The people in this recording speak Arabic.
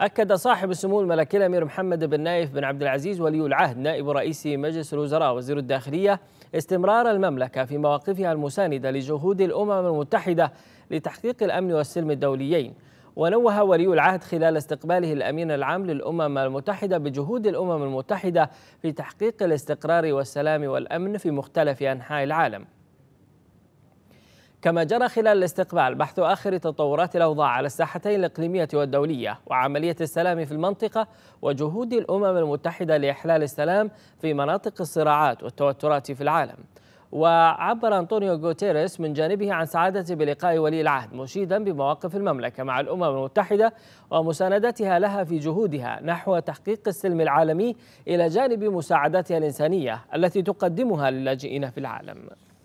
أكد صاحب السمو الملكي الأمير محمد بن نايف بن عبد العزيز ولي العهد نائب رئيس مجلس الوزراء وزير الداخلية استمرار المملكة في مواقفها المساندة لجهود الأمم المتحدة لتحقيق الأمن والسلم الدوليين ونوه ولي العهد خلال استقباله الأمين العام للأمم المتحدة بجهود الأمم المتحدة في تحقيق الاستقرار والسلام والأمن في مختلف أنحاء العالم كما جرى خلال الاستقبال بحث آخر تطورات الأوضاع على الساحتين الإقليمية والدولية وعملية السلام في المنطقة وجهود الأمم المتحدة لإحلال السلام في مناطق الصراعات والتوترات في العالم وعبر أنطونيو غوتيريس من جانبه عن سعادته بلقاء ولي العهد مشيدا بمواقف المملكة مع الأمم المتحدة ومساندتها لها في جهودها نحو تحقيق السلم العالمي إلى جانب مساعداتها الإنسانية التي تقدمها للاجئين في العالم